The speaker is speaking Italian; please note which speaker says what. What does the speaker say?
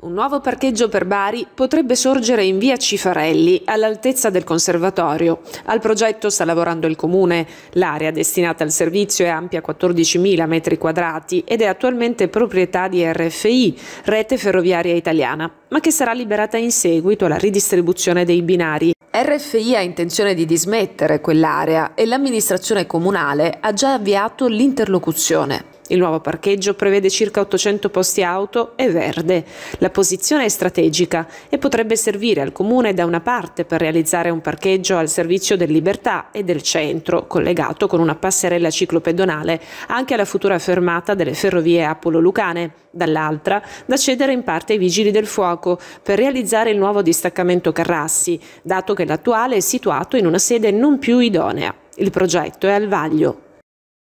Speaker 1: Un nuovo parcheggio per Bari potrebbe sorgere in via Cifarelli, all'altezza del conservatorio. Al progetto sta lavorando il comune. L'area destinata al servizio è ampia 14.000 m2 ed è attualmente proprietà di RFI, Rete Ferroviaria Italiana, ma che sarà liberata in seguito alla ridistribuzione dei binari. RFI ha intenzione di dismettere quell'area e l'amministrazione comunale ha già avviato l'interlocuzione. Il nuovo parcheggio prevede circa 800 posti auto e verde. La posizione è strategica e potrebbe servire al comune da una parte per realizzare un parcheggio al servizio del Libertà e del centro, collegato con una passerella ciclopedonale anche alla futura fermata delle ferrovie Apollo-Lucane, dall'altra da cedere in parte ai vigili del fuoco per realizzare il nuovo distaccamento Carrassi, dato che l'attuale è situato in una sede non più idonea. Il progetto è al vaglio